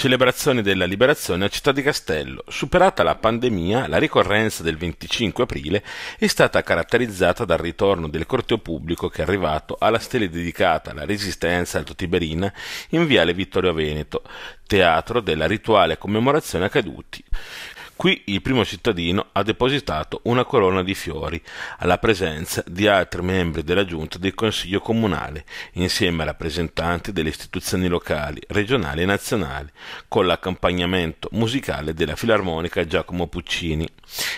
Celebrazione della liberazione a Città di Castello. Superata la pandemia, la ricorrenza del 25 aprile è stata caratterizzata dal ritorno del corteo pubblico che è arrivato alla stele dedicata alla resistenza alto Tiberina in Viale Vittorio Veneto, teatro della rituale commemorazione a caduti Qui il primo cittadino ha depositato una corona di fiori alla presenza di altri membri della giunta del Consiglio Comunale, insieme a rappresentanti delle istituzioni locali, regionali e nazionali, con l'accompagnamento musicale della Filarmonica Giacomo Puccini.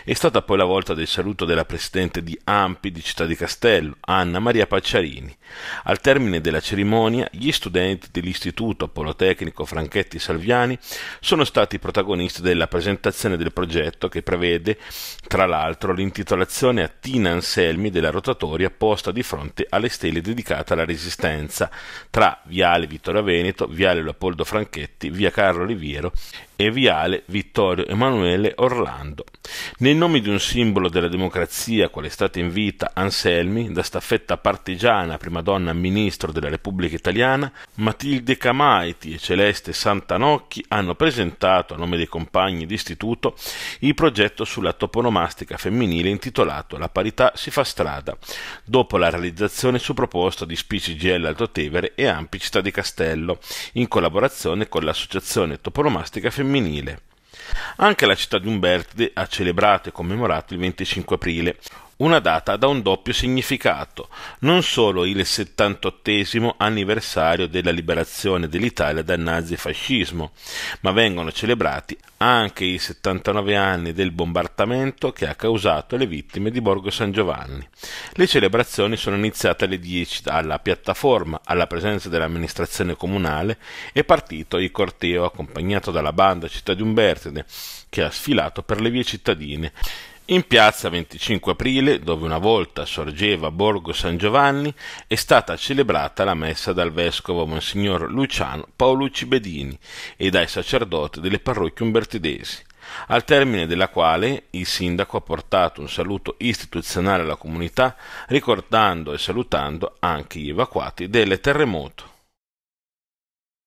È stata poi la volta del saluto della presidente di Ampi di Città di Castello, Anna Maria Pacciarini. Al termine della cerimonia, gli studenti dell'Istituto Polotecnico Franchetti Salviani sono stati protagonisti della presentazione del progetto che prevede, tra l'altro, l'intitolazione a Tina Anselmi della rotatoria posta di fronte alle stelle dedicate alla Resistenza, tra Viale Vittorio Veneto, Viale Leopoldo Franchetti, Via Carlo Riviero e viale Vittorio Emanuele Orlando. Nei nomi di un simbolo della democrazia, quale è stata in vita Anselmi, da staffetta partigiana prima donna ministro della Repubblica Italiana, Matilde Camaiti e Celeste Santanocchi hanno presentato, a nome dei compagni d'istituto, il progetto sulla toponomastica femminile intitolato La parità si fa strada, dopo la realizzazione su proposta di Spici GL Alto Tevere e Ampi Città di Castello, in collaborazione con l'Associazione Toponomastica Femminile femminile. Anche la città di Umberte ha celebrato e commemorato il 25 aprile una data da un doppio significato, non solo il 78 anniversario della liberazione dell'Italia dal nazifascismo, ma vengono celebrati anche i 79 anni del bombardamento che ha causato le vittime di Borgo San Giovanni. Le celebrazioni sono iniziate alle 10 alla piattaforma, alla presenza dell'amministrazione comunale, è partito il corteo accompagnato dalla banda Città di Umbertide, che ha sfilato per le vie cittadine in piazza 25 aprile, dove una volta sorgeva Borgo San Giovanni, è stata celebrata la messa dal vescovo Monsignor Luciano Paolucci Bedini e dai sacerdoti delle parrocchie umbertidesi al termine della quale il sindaco ha portato un saluto istituzionale alla comunità ricordando e salutando anche gli evacuati del terremoto.